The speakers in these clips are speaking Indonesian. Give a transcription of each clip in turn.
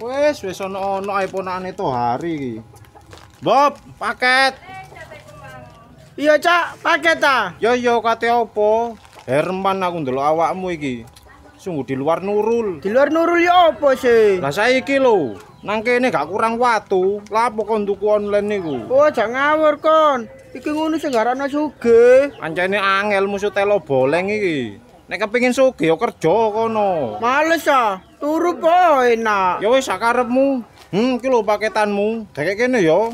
wes wes ono ono iPhone ane to hari Bob paket iya cak paket ta yo yo kate opo Herman aku ndelo awakmu iki sungguh di luar nurul di luar nurul ya opo sih lah saya iki lo nang kene gak kurang watu lapo kon tuku online niku oh jak ngawur kon iki ngono sing garane suge ancene angel musuh telo boleng iki Nek kepengin sugih ya kerja kono. Males ah, turu po enak. Ya wis sakarepmu. Hmm, iki lho paketanmu. Dekek kene yo.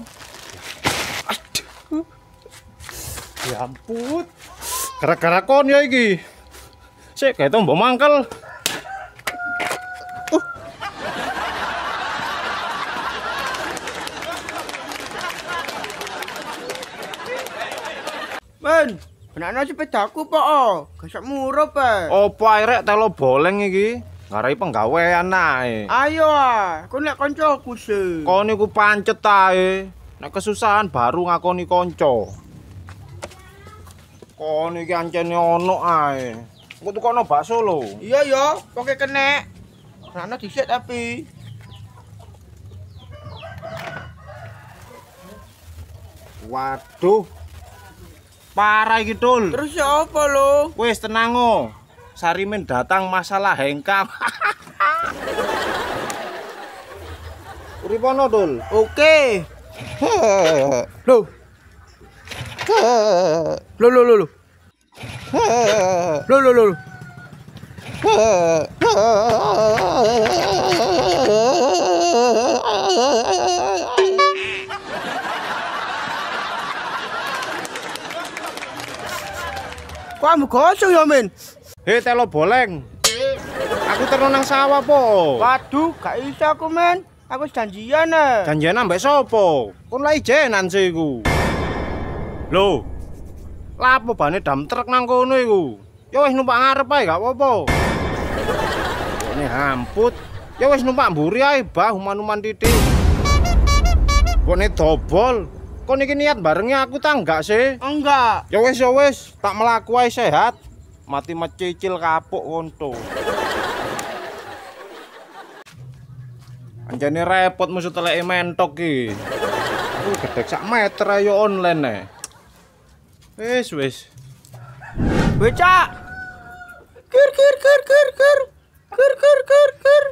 Ya. Aduh. Ya ampun. Gara-gara kon ya iki. Sik gawe tombol mangkel. Uh. Kenakno sepedaku pak Oh, Gesek murah pe. Opo ae rek telo boleng iki? Ngarai penggawean nae. Ayo ah, kon konco kancaku se. Kon iku pancet ae. Nek kesusahan baru ngakoni kanca. Kon iki ancene ono ae. Engko tukono bakso lho. Iya ya, pokoke kenek. Rana dhisik tapi. Waduh, Parah gitu Terus ya apa lo? Wes tenang o. Oh. Sarimin datang masalah hengkang. Uripono, Dul. Oke. lo Lo lo lo lo. Lo lo lo lo. kok ambu gosong ya men hei telo boleng aku terlalu nang sawah po waduh gak isa aku men aku janjian ya eh. janjian ambek sopo pun lagi jenan sih ku lo lapo bane dam trek nang kono iku ya wis numpak ngarep ae gak apa ini hamput ya wis numpak mburi ae bah human-human titik kok ini dobol kon iki niat barengnya aku ta enggak sih? Enggak. Ya wis ya wis, tak melaku ae sehat. Mati mecicil kapuk konto. Anjane repot musuh teleke mentok ki. Aku gedek sak meter ayo ya online nih. E. Wis wis. Becak. Kir kir kir kir kir. Kir kir kir kir.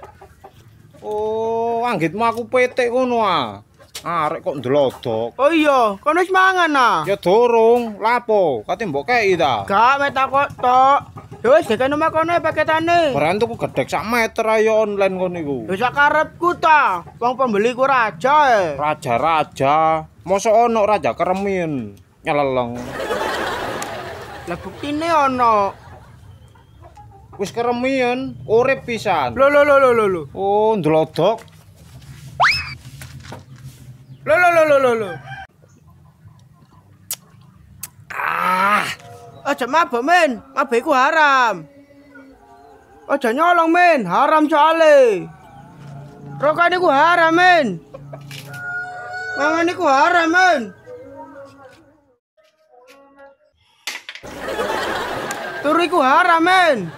Oh, anggitmu aku petik ngono ah arek kok ndelodok. Oh iya, kono wis mangan nah Ya dorong, lapo? Kate mbok kei ta. Gak meta kok tok. yo ya wis gek nomah kono ya paketane. beran tuku gedek sak meter ayo online kono iku. Ya sak karepku ta. Wong pembeli ku raja e. Raja-raja. Mosok ono raja keremin. Nyeleleng. Lah buktine ono. Wis keremin, urip pisan. Lho lho lho lho lho. Oh, ndelodok Lo lo lo lo lo lo. Ah. Aja mabuk, Men. Mabuk iku haram. Aja nyolong, Men. Haram soalé. Rokan iku haram, Men. Mangan iku haram, Men. Turu iku haram, Men.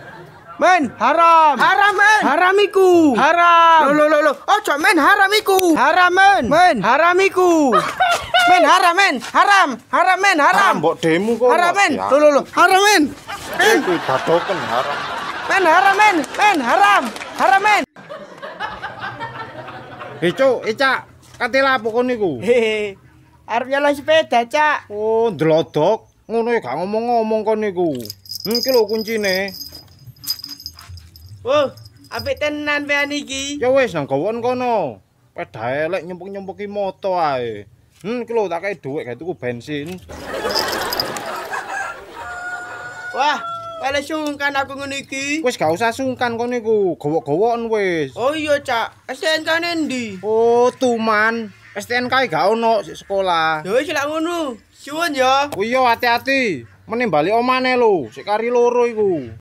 Men, haram. Haram, men. Haram iku. Haram. Lo lo lo. Ojo, men, haram iku. Haram, men. Men, haram iku. men, haram, men. Haram. Haram, men, haram. Haram, bok demu kok. Haram, men. Lo lo lo. Haram, men. Men. Itu haram. Men, haram, men. Men, haram. Haram, men. Icu, Ica. Katilah pokok iku. Hehehe. Arep nyalon sepeda, Cak. Oh, delodok. Ngono ya gak ngomong-ngomong kon niku. Hmm, iki lho kuncine. Oh, apik tenan wean iki. Ya wis nang kowon kono. Peda elek nyumpuk nyempuki moto ae. Hmm, iki lho tak kae dhuwit gawe tuku bensin. Wah, pale sungkan aku ngene iki. Wis gak usah sungkan kono iku, gowok-gowokan wis. Oh iya, Cak. STNK endi? Oh, tuman. STNK gak ono sik sekolah. Ya wis lak ngono. Suwun ya. Oh iya, hati-hati. Menimbali omane lo sik kari loro iku.